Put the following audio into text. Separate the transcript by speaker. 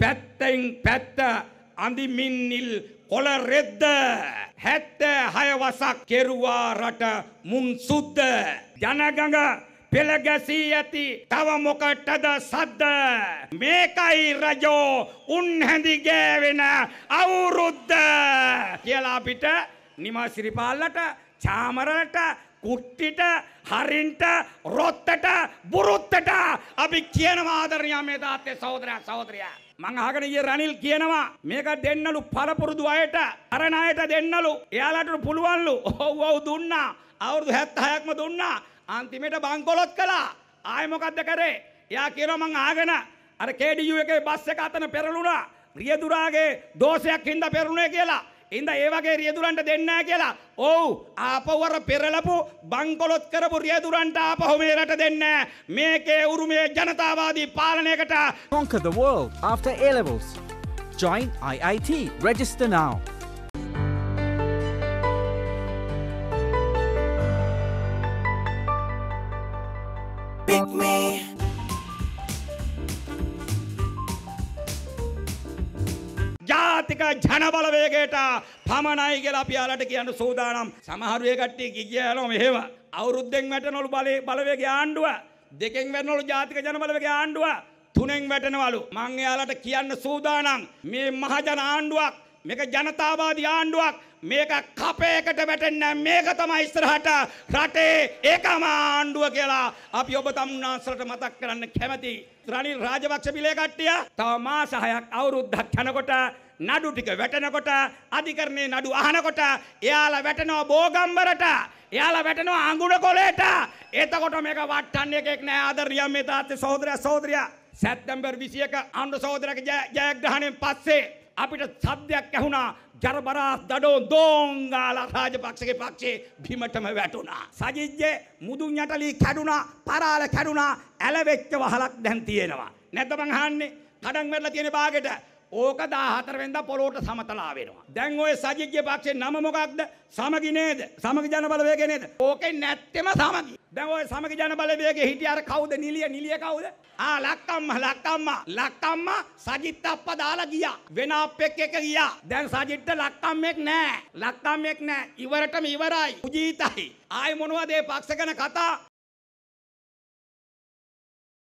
Speaker 1: පැත්තෙන් පැත්ත අඳිමින්නිල් කොළ රෙද්ද හැත්ත හයවසක් කෙරුවා රට මුන් සුද්ද ජනගඟ පෙළගැසී ඇති තව මොකටද සද්ද මේකයි රජෝ උන්හැඳිගෑවෙන අවුරුද්ද කියලා අපිට නිමසිරිපාල්ලට චාමරලට කුට්ටිට හරින්ට රොත්තට බුරුත්තට අපි කියනවා ආදරණීය මේ තාත්තේ සහෝදරයා සහෝදරයා මං අහගෙන ගිය රනිල් කියනවා මේක දෙන්නලු පළපුරුදු අයට අරණ අයට දෙන්නලු එයාලට පුළුවන්ලු ඔව් ඔව් දුන්නා අවුරුදු 76ක්ම දුන්නා අන්තිමේට බංකොලොත් කළා ආයෙ මොකද්ද කරේ එයා කියනවා මං ආගෙන අර KDU එකේ බස් එක අතන පෙරළුණා රියදුරාගේ දෝෂයක් හින්දා පෙරළුණේ කියලා ඉන්ද ඒවගේ රියදුරන්ට දෙන්න කියලා. ඔව් ආපවර පෙරලපු බංකොලොත් කරපු රියදුරන්ට ආපහොමේරට දෙන්න. මේකේ උරුමේ ජනතාවාදී පාලනයකට Conquer the world after A-levels. Join IIT. Register now. Pick me. ජාතික ජන බලවේගයට පමණයි කියලා අපි යාලට කියන්න සූදානම්. සමහර වේ කට්ටිය කියනවා මෙහෙම. අවුරුද්දෙන් වැටෙනවලු බලේ බලවේගය ආණ්ඩුව. දෙකෙන් වැටෙනවලු ජාතික ජන බලවේගය ආණ්ඩුව. තුනෙන් වැටෙනවලු. මං යාලට කියන්න සූදානම් මේ මහජන ආණ්ඩුවක් මේක ජනතාවාදී ආණ්ඩුවක් මේක කපයකට වැටෙන්න මේක තමයි ඉස්සරහට රටේ ඒකම ආණ්ඩුව කියලා අපි ඔබ තමුන්නාන්සලට මතක් කරන්න කැමැති. රනිල් රාජපක්ෂ පිලේ කට්ටිය තව මාස 6ක් අවුරුද්දක් යනකොට නඩු ටික වැටෙනකොට අධිකරණයේ නඩු අහනකොට එයාලා වැටෙනවා බෝගම්බරට එයාලා වැටෙනවා අඟුණ කොලේට එතකොට මේක වට්ටන්න එකෙක් නෑ ආදරියම් මේ තාත්තේ සහෝදරයා සහෝදරියා සැප්තැම්බර් 21 අනුර සහෝදරගේ ජයග්‍රහණයෙන් පස්සේ අපිට සබ්දයක් ඇහුණා ජරබරා දඩෝ දෝංගාල රාජපක්ෂගේ පක්ෂේ බිමටම වැටුණා. සජිජ්ජේ මුදුන් යටලී කැඩුනා පරාල කැඩුනා ඇලවෙච්ච වහලක් දැන් තියෙනවා. නැත්නම් අහන්නේ කඩන් වැටලා තියෙන බාගෙට ඕක 14 වෙනිදා පොළොවට සමතලා වෙනවා. දැන් ඔය සජිත්ගේ පක්ෂේ නම මොකක්ද? සමගි නේද? සමගි ජන බලවේගය නේද? ඕකේ නැත්තේම සමගි. දැන් ඔය සමගි ජන බලවේගයේ හිටිය අර කවුද? නිලිය නිලිය කවුද? ආ ලක්කම්මා ලක්කම්මා ලක්කම්මා සජිත් අප්පා දාලා ගියා. වෙන අප්පෙක් එක ගියා. දැන් සජිත්ට ලක්කම්මෙක් නෑ. ලක්කම්මෙක් නෑ. ඉවරටම ඉවරයි. උජීතයි. ආයි මොනවද මේ පක්ෂ ගැන කතා?